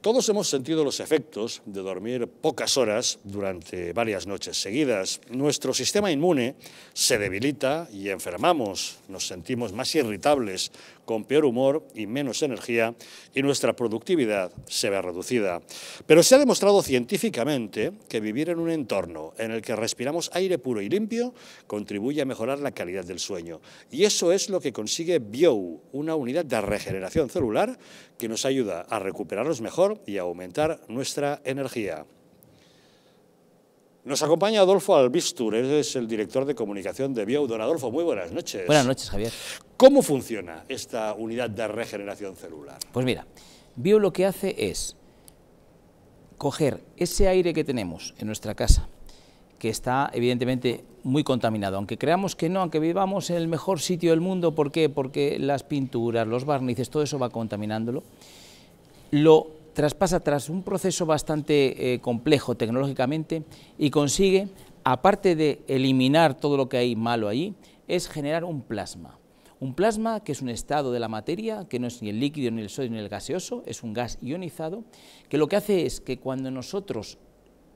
Todos hemos sentido los efectos de dormir pocas horas durante varias noches seguidas. Nuestro sistema inmune se debilita y enfermamos, nos sentimos más irritables, con peor humor y menos energía, y nuestra productividad se ve reducida. Pero se ha demostrado científicamente que vivir en un entorno en el que respiramos aire puro y limpio contribuye a mejorar la calidad del sueño. Y eso es lo que consigue BIO, una unidad de regeneración celular que nos ayuda a recuperarnos mejor y aumentar nuestra energía. Nos acompaña Adolfo Albistur, es el director de comunicación de Bio. Don Adolfo, muy buenas noches. Buenas noches, Javier. ¿Cómo funciona esta unidad de regeneración celular? Pues mira, Bio lo que hace es coger ese aire que tenemos en nuestra casa, que está evidentemente muy contaminado, aunque creamos que no, aunque vivamos en el mejor sitio del mundo, ¿por qué? Porque las pinturas, los barnices, todo eso va contaminándolo. Lo traspasa tras un proceso bastante eh, complejo tecnológicamente y consigue, aparte de eliminar todo lo que hay malo allí, es generar un plasma. Un plasma que es un estado de la materia, que no es ni el líquido, ni el sodio, ni el gaseoso, es un gas ionizado, que lo que hace es que cuando nosotros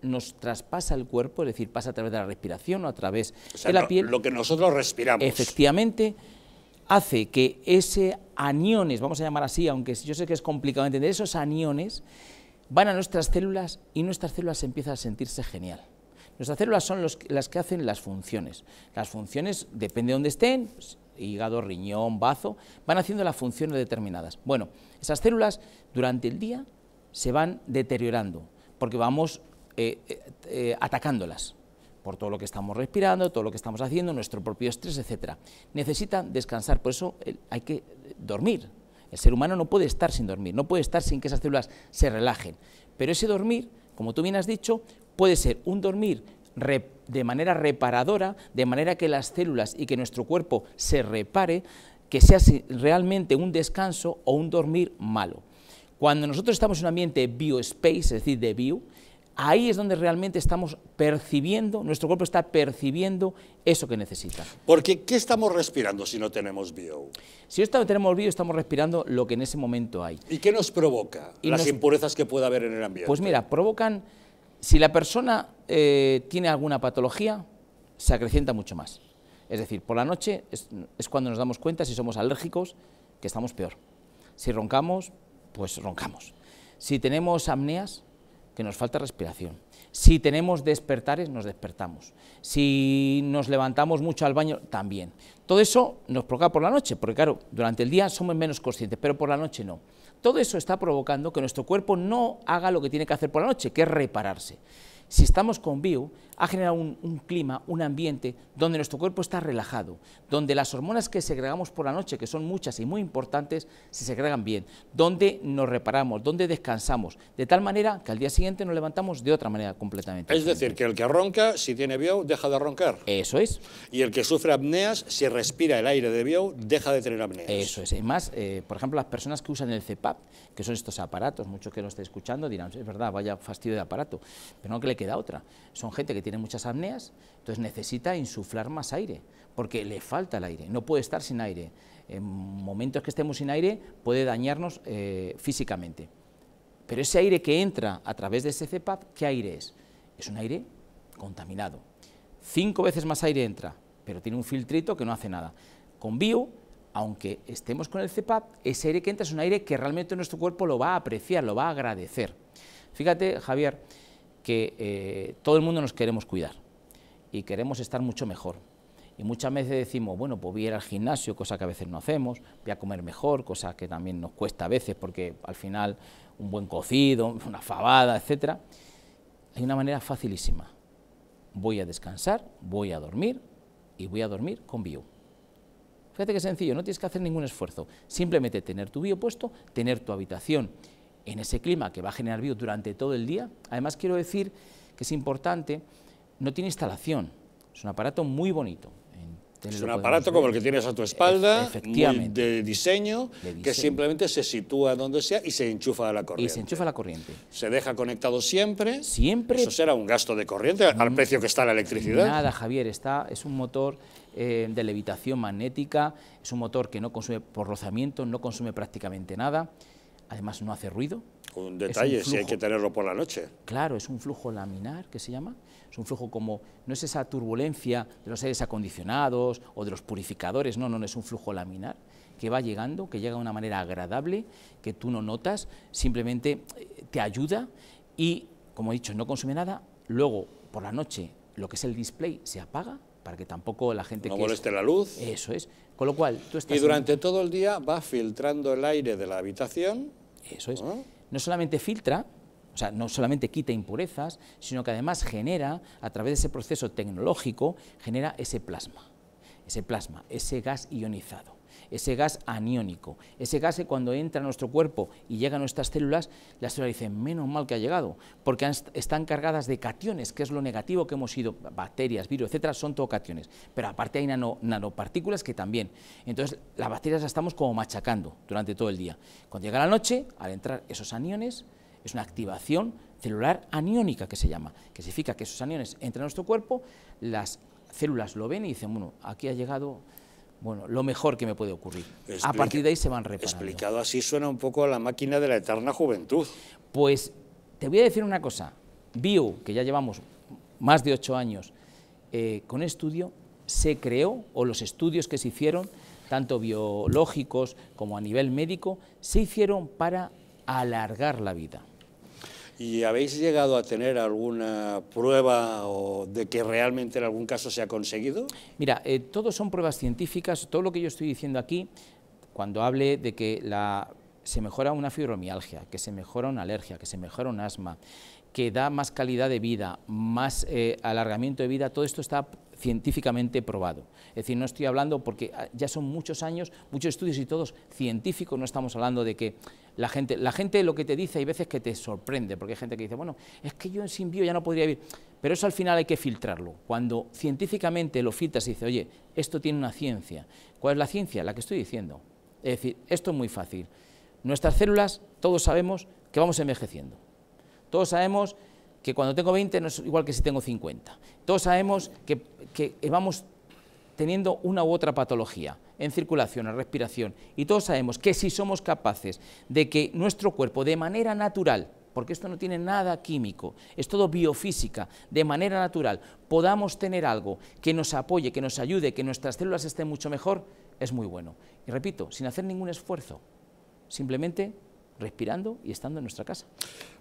nos traspasa el cuerpo, es decir, pasa a través de la respiración o a través de la piel. Lo que nosotros respiramos. Efectivamente, hace que ese aniones, vamos a llamar así, aunque yo sé que es complicado entender, esos aniones van a nuestras células y nuestras células empiezan a sentirse genial. Nuestras células son las que hacen las funciones. Las funciones, depende de dónde estén, pues, hígado, riñón, bazo, van haciendo las funciones determinadas. Bueno, esas células durante el día se van deteriorando, porque vamos eh, eh, eh, atacándolas por todo lo que estamos respirando, todo lo que estamos haciendo, nuestro propio estrés, etc. Necesitan descansar, por eso eh, hay que eh, dormir. El ser humano no puede estar sin dormir, no puede estar sin que esas células se relajen. Pero ese dormir, como tú bien has dicho, puede ser un dormir de manera reparadora, de manera que las células y que nuestro cuerpo se repare, que sea realmente un descanso o un dormir malo. Cuando nosotros estamos en un ambiente biospace, es decir, de bio, ahí es donde realmente estamos percibiendo, nuestro cuerpo está percibiendo eso que necesita. Porque, ¿qué estamos respirando si no tenemos bio? Si no tenemos bio, estamos respirando lo que en ese momento hay. ¿Y qué nos provoca las impurezas que pueda haber en el ambiente? Pues mira, provocan, si la persona eh, tiene alguna patología, se acrecienta mucho más. Es decir, por la noche es, es cuando nos damos cuenta si somos alérgicos, que estamos peor. Si roncamos, pues roncamos. Si tenemos apneas, que nos falta respiración. Si tenemos despertares, nos despertamos. Si nos levantamos mucho al baño, también. Todo eso nos provoca por la noche, porque claro, durante el día somos menos conscientes, pero por la noche no. Todo eso está provocando que nuestro cuerpo no haga lo que tiene que hacer por la noche, que es repararse si estamos con bio, ha generado un, clima, un ambiente donde nuestro cuerpo está relajado, donde las hormonas que segregamos por la noche, que son muchas y muy importantes, se segregan bien, donde nos reparamos, donde descansamos, de tal manera que al día siguiente nos levantamos de otra manera completamente. Es decir, que el que ronca, si tiene bio, deja de roncar. Eso es. Y el que sufre apneas, si respira el aire de bio, deja de tener apneas. Eso es. Y más, eh, por ejemplo, las personas que usan el CEPAP, que son estos aparatos, muchos que lo están escuchando dirán, es verdad, vaya fastidio de aparato, pero no que le queda otra. Son gente que tiene muchas apneas, entonces necesita insuflar más aire, porque le falta el aire, no puede estar sin aire. En momentos que estemos sin aire puede dañarnos eh, físicamente. Pero ese aire que entra a través de ese CEPAP ¿qué aire es? Es un aire contaminado. Cinco veces más aire entra, pero tiene un filtrito que no hace nada. Con bio, aunque estemos con el CEPAP, ese aire que entra es un aire que realmente nuestro cuerpo lo va a apreciar, lo va a agradecer. Fíjate, Javier, que eh, todo el mundo nos queremos cuidar y queremos estar mucho mejor. Y muchas veces decimos, bueno, pues voy a ir al gimnasio, cosa que a veces no hacemos, voy a comer mejor, cosa que también nos cuesta a veces, porque al final un buen cocido, una fabada, etc. Hay una manera facilísima. Voy a descansar, voy a dormir y voy a dormir con bio. Fíjate qué sencillo, no tienes que hacer ningún esfuerzo. Simplemente tener tu bio puesto, tener tu habitación en ese clima que va a generar virus durante todo el día. Además quiero decir que es importante, no tiene instalación, es un aparato muy bonito. Es un aparato como el que tienes a tu espalda, de, diseño, que simplemente se sitúa donde sea y se enchufa a la corriente. Y se enchufa a la corriente. Se deja conectado siempre. Siempre. Eso será un gasto de corriente al mm. precio que está la electricidad. Nada, Javier, está, es un motor eh, de levitación magnética, es un motor que no consume por rozamiento, no consume prácticamente nada además no hace ruido. Un detalle, si hay que tenerlo por la noche. Claro, es un flujo laminar, que se llama. Es un flujo como, no es esa turbulencia de los aires acondicionados o de los purificadores, no, no, no es un flujo laminar que va llegando, que llega de una manera agradable, que tú no notas, simplemente eh, te ayuda y, como he dicho, no consume nada. Luego, por la noche, lo que es el display se apaga para que tampoco la gente... No moleste la luz. Eso es. Con lo cual, tú estás... Y durante todo el día va filtrando el aire de la habitación es. No solamente filtra, o sea, no solamente quita impurezas, sino que además genera, a través de ese proceso tecnológico, genera ese plasma, ese plasma, ese gas ionizado ese gas aniónico, ese gas que cuando entra a nuestro cuerpo y llega a nuestras células, las células dicen, menos mal que ha llegado, porque están cargadas de cationes, que es lo negativo que hemos sido, bacterias, virus, etcétera, son todo cationes, pero aparte hay nanopartículas que también, entonces las bacterias las estamos como machacando durante todo el día. Cuando llega la noche, al entrar esos aniones, es una activación celular aniónica que se llama, que significa que esos aniones entran a nuestro cuerpo, las células lo ven y dicen, bueno, aquí ha llegado bueno, lo mejor que me puede ocurrir. a partir de ahí se van reparando. Explicado así suena un poco a la máquina de la eterna juventud. Pues te voy a decir una cosa. Bio, que ya llevamos más de ocho años eh, con estudio, se creó, o los estudios que se hicieron, tanto biológicos como a nivel médico, se hicieron para alargar la vida. ¿Y habéis llegado a tener alguna prueba o de que realmente en algún caso se ha conseguido? Mira, todos eh, todo son pruebas científicas. Todo lo que yo estoy diciendo aquí, cuando hable de que la, se mejora una fibromialgia, que se mejora una alergia, que se mejora un asma, que da más calidad de vida, más eh, alargamiento de vida, todo esto está científicamente probado. Es decir, no estoy hablando porque ah, ya son muchos años, muchos estudios y todos científicos, no estamos hablando de que la gente. La gente lo que te dice hay veces que te sorprende, porque hay gente que dice, bueno, es que yo en Simbio ya no podría vivir. Pero eso al final hay que filtrarlo. Cuando científicamente lo filtras y dices, oye, esto tiene una ciencia. ¿Cuál es la ciencia? La que estoy diciendo. Es decir, esto es muy fácil. Nuestras células, todos sabemos que vamos envejeciendo. Todos sabemos que cuando tengo 20 no es igual que si tengo 50. Todos sabemos que vamos teniendo una u otra patología en circulación, en respiración. Y todos sabemos que si somos capaces de que nuestro cuerpo de manera natural, porque esto no tiene nada químico, es todo biofísica, de manera natural, podamos tener algo que nos apoye, que nos ayude, que nuestras células estén mucho mejor, es muy bueno. Y repito, sin hacer ningún esfuerzo, simplemente respirando y estando en nuestra casa.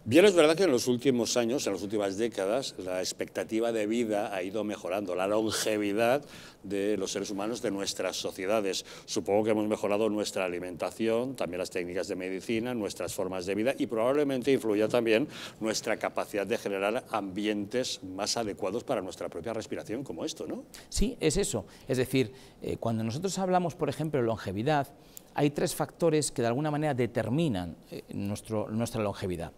Bien, es verdad que en los últimos años, en las últimas décadas, la expectativa de vida ha ido mejorando, la longevidad de los seres humanos de nuestras sociedades. Supongo que hemos mejorado nuestra alimentación, también las técnicas de medicina, nuestras formas de vida y probablemente influya también nuestra capacidad de generar ambientes más adecuados para nuestra propia respiración, como esto, ¿no? Sí, es eso. Es decir, eh, cuando nosotros hablamos, por ejemplo, de longevidad, hay tres factores que de alguna manera determinan eh, nuestro, nuestra longevidad.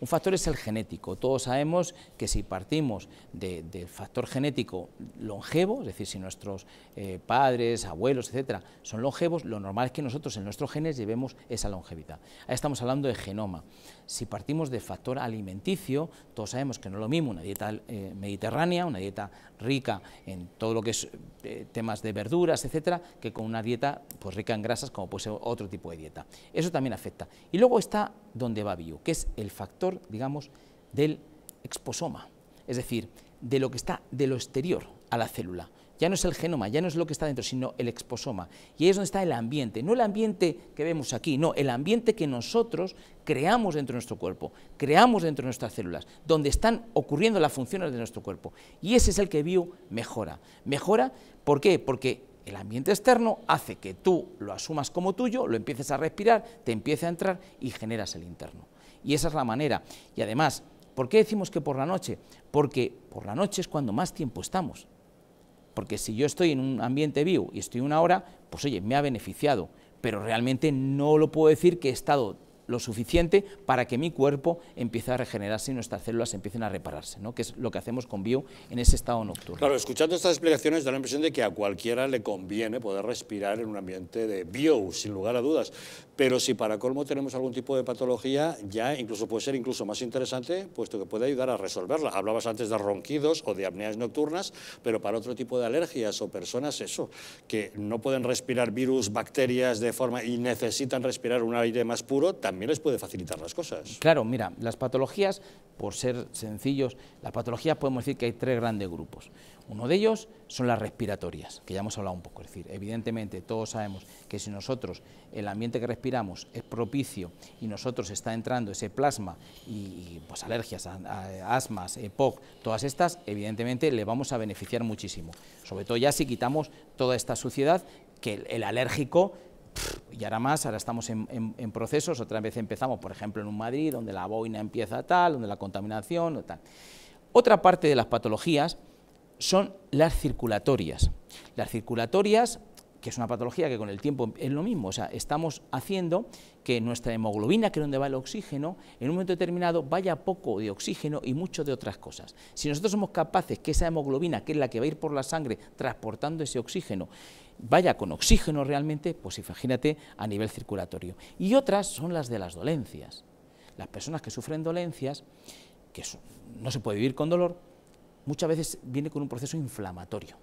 Un factor es el genético. Todos sabemos que si partimos del factor genético longevo, es decir, si nuestros eh, padres, abuelos, etcétera, son longevos, lo normal es que nosotros en nuestros genes llevemos esa longevidad. Ahí estamos hablando de genoma. Si partimos de factor alimenticio, todos sabemos que no es lo mismo una dieta eh, mediterránea, una dieta rica en todo lo que es eh, temas de verduras, etcétera, que con una dieta pues, rica en grasas, como puede ser otro tipo de dieta. Eso también afecta. Y luego está donde va bio, que es el factor, digamos, del exposoma, es decir, de lo que está de lo exterior a la célula ya no es el genoma, ya no es lo que está dentro, sino el exposoma. Y ahí es donde está el ambiente, no el ambiente que vemos aquí, no, el ambiente que nosotros creamos dentro de nuestro cuerpo, creamos dentro de nuestras células, donde están ocurriendo las funciones de nuestro cuerpo. Y ese es el que Bio mejora. Mejora, ¿por qué? Porque el ambiente externo hace que tú lo asumas como tuyo, lo empieces a respirar, te empiece a entrar y generas el interno. Y esa es la manera. Y además, ¿por qué decimos que por la noche? Porque por la noche es cuando más tiempo estamos porque si yo estoy en un ambiente vivo y estoy una hora, pues oye, me ha beneficiado, pero realmente no lo puedo decir que he estado lo suficiente para que mi cuerpo empiece a regenerarse y nuestras células empiecen a repararse, ¿no? que es lo que hacemos con bio en ese estado nocturno. Claro, escuchando estas explicaciones da la impresión de que a cualquiera le conviene poder respirar en un ambiente de bio, sin lugar a dudas, pero si para colmo tenemos algún tipo de patología, ya incluso puede ser incluso más interesante, puesto que puede ayudar a resolverla. Hablabas antes de ronquidos o de apneas nocturnas, pero para otro tipo de alergias o personas, eso, que no pueden respirar virus, bacterias de forma y necesitan respirar un aire más puro, también también les puede facilitar las cosas. Claro, mira, las patologías, por ser sencillos, las patologías podemos decir que hay tres grandes grupos. Uno de ellos son las respiratorias, que ya hemos hablado un poco. Es decir, evidentemente todos sabemos que si nosotros el ambiente que respiramos es propicio y nosotros está entrando ese plasma y, pues alergias, asmas, EPOC, todas estas, evidentemente le vamos a beneficiar muchísimo. Sobre todo ya si quitamos toda esta suciedad que el alérgico y ahora más, ahora estamos en, procesos, otra vez empezamos, por ejemplo, en un Madrid, donde la boina empieza tal, donde la contaminación, tal. Otra parte de las patologías son las circulatorias. Las circulatorias que es una patología que con el tiempo es lo mismo, o sea, estamos haciendo que nuestra hemoglobina, que es donde va el oxígeno, en un momento determinado vaya poco de oxígeno y mucho de otras cosas. Si nosotros somos capaces que esa hemoglobina, que es la que va a ir por la sangre transportando ese oxígeno, vaya con oxígeno realmente, pues imagínate a nivel circulatorio. Y otras son las de las dolencias. Las personas que sufren dolencias, que no se puede vivir con dolor, muchas veces viene con un proceso inflamatorio.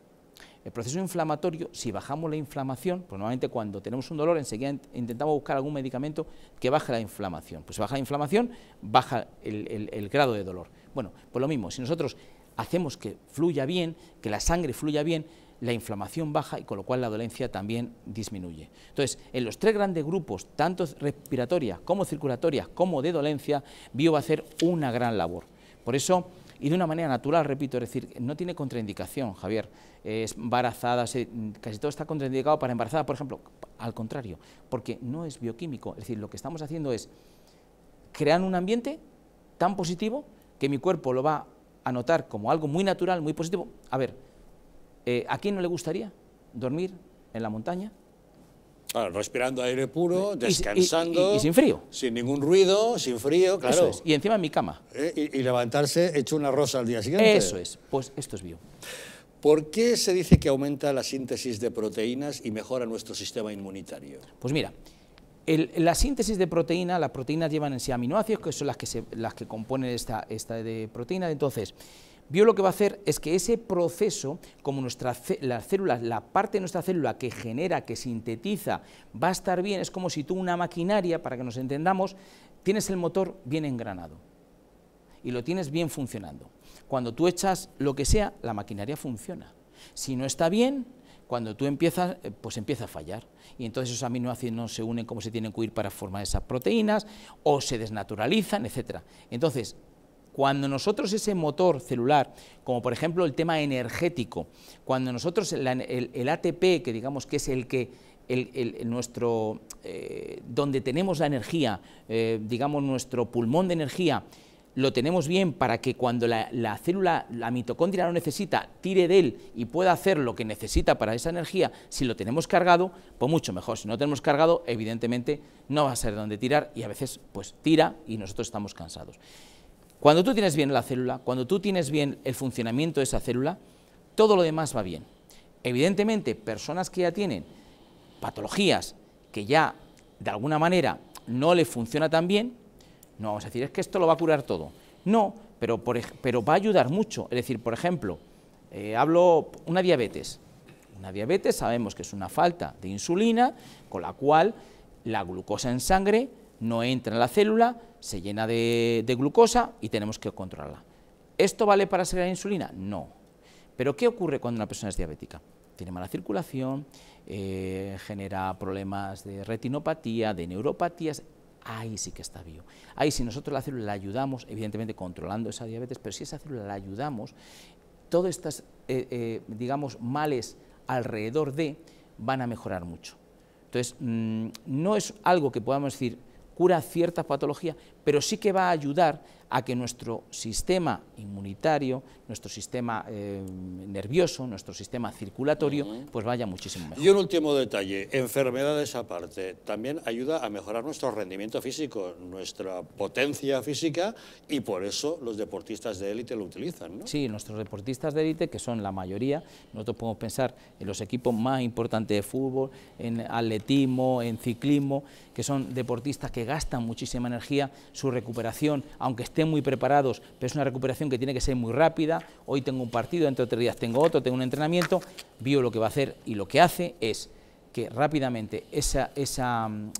El proceso inflamatorio, si bajamos la inflamación, pues normalmente cuando tenemos un dolor enseguida intentamos buscar algún medicamento que baje la inflamación. Pues si baja la inflamación, baja el, grado de dolor. Bueno, pues lo mismo, si nosotros hacemos que fluya bien, que la sangre fluya bien, la inflamación baja y con lo cual la dolencia también disminuye. Entonces, en los tres grandes grupos, tanto respiratorias como circulatorias como de dolencia, Bio va a hacer una gran labor. Por eso, y de una manera natural, repito, es decir, no tiene contraindicación, Javier, es embarazada, casi todo está contraindicado para embarazada, por ejemplo, al contrario, porque no es bioquímico, es decir, lo que estamos haciendo es crear un ambiente tan positivo que mi cuerpo lo va a notar como algo muy natural, muy positivo. A ver, eh, ¿a quién no le gustaría dormir en la montaña respirando aire puro, descansando. Y, sin frío. Sin ningún ruido, sin frío, claro. Eso es. Y encima en mi cama. Eh, y, levantarse hecho una rosa al día siguiente. Eso es. Pues esto es bio. ¿Por qué se dice que aumenta la síntesis de proteínas y mejora nuestro sistema inmunitario? Pues mira, la síntesis de proteína, las proteínas llevan en sí aminoácidos, que son las que, las que componen esta, esta de proteína. Entonces, Bio lo que va a hacer es que ese proceso, como nuestra, las células, la parte de nuestra célula que genera, que sintetiza, va a estar bien, es como si tú una maquinaria, para que nos entendamos, tienes el motor bien engranado y lo tienes bien funcionando. Cuando tú echas lo que sea, la maquinaria funciona. Si no está bien, cuando tú empiezas, eh, pues empieza a fallar. Y entonces esos aminoácidos no se unen como se tienen que ir para formar esas proteínas, o se desnaturalizan, etc. Entonces, cuando nosotros ese motor celular, como por ejemplo el tema energético, cuando nosotros el, ATP, que digamos que es el que nuestro, eh, donde tenemos la energía, eh, digamos nuestro pulmón de energía, lo tenemos bien para que cuando la, célula, la mitocondria lo necesita, tire de él y pueda hacer lo que necesita para esa energía, si lo tenemos cargado, pues mucho mejor. Si no lo tenemos cargado, evidentemente no va a ser donde tirar y a veces pues tira y nosotros estamos cansados. Cuando tú tienes bien la célula, cuando tú tienes bien el funcionamiento de esa célula, todo lo demás va bien. Evidentemente, personas que ya tienen patologías que ya de alguna manera no le funciona tan bien, no vamos a decir, es que esto lo va a curar todo. No, pero, va a ayudar mucho. Es decir, por ejemplo, eh, hablo una diabetes. Una diabetes sabemos que es una falta de insulina, con la cual la glucosa en sangre no entra en la célula, se llena de, glucosa y tenemos que controlarla. ¿Esto vale para ser la insulina? No. Pero ¿qué ocurre cuando una persona es diabética? Tiene mala circulación, eh, genera problemas de retinopatía, de neuropatías, ahí sí que está vivo. Ahí si nosotros la célula la ayudamos, evidentemente controlando esa diabetes, pero si esa célula la ayudamos, todos estos, eh, eh, digamos, males alrededor de van a mejorar mucho. Entonces, mm, no es algo que podamos decir, cura ciertas patologías, pero sí que va a ayudar a que nuestro sistema inmunitario, nuestro sistema eh, nervioso, nuestro sistema circulatorio, pues vaya muchísimo mejor. Y un último detalle, enfermedades aparte, también ayuda a mejorar nuestro rendimiento físico, nuestra potencia física y por eso los deportistas de élite lo utilizan, ¿no? Sí, nuestros deportistas de élite, que son la mayoría, nosotros podemos pensar en los equipos más importantes de fútbol, en atletismo, en ciclismo, que son deportistas que gastan muchísima energía, su recuperación, aunque estén estén muy preparados, pero es una recuperación que tiene que ser muy rápida. Hoy tengo un partido, dentro de tres días tengo otro, tengo un entrenamiento. Bio lo que va a hacer y lo que hace es que rápidamente esa, mm,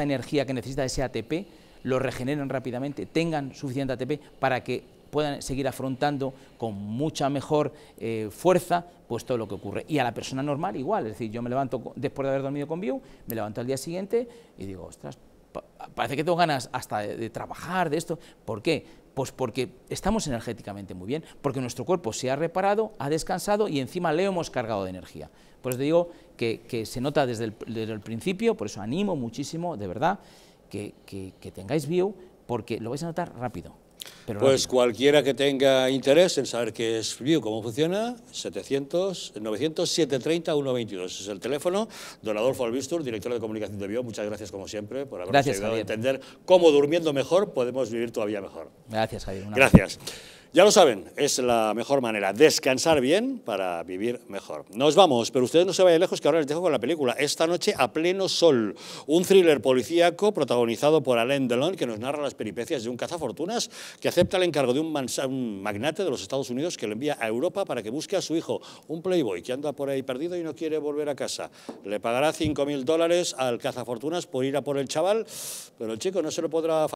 energía que necesita ese ATP lo regeneren rápidamente, tengan suficiente ATP para que puedan seguir afrontando con mucha mejor eh, fuerza pues todo lo que ocurre. Y a la persona normal igual, es decir, yo me levanto después de haber dormido con bio, me levanto al día siguiente y digo, ostras, parece que tengo ganas hasta de, trabajar, de esto. ¿Por qué? Pues porque estamos energéticamente muy bien, porque nuestro cuerpo se ha reparado, ha descansado y encima le hemos cargado de energía. Por eso te digo que, se nota desde el, principio, por eso animo muchísimo, de verdad, que tengáis view, porque lo vais a notar rápido pues cualquiera que tenga interés en saber qué es View, cómo funciona, 700, 900, 730, 122. Es el teléfono. Don Adolfo Albistur, director de comunicación de View, muchas gracias como siempre por habernos ayudado a entender cómo durmiendo mejor podemos vivir todavía mejor. Gracias, Javier. gracias. Ya lo saben, es la mejor manera, descansar bien para vivir mejor. Nos vamos, pero ustedes no se vayan lejos que ahora les dejo con la película Esta noche a pleno sol, un thriller policíaco protagonizado por Alain Delon que nos narra las peripecias de un cazafortunas que acepta el encargo de un, magnate de los Estados Unidos que lo envía a Europa para que busque a su hijo, un playboy que anda por ahí perdido y no quiere volver a casa. Le pagará 5.000 dólares al cazafortunas por ir a por el chaval, pero el chico no se lo podrá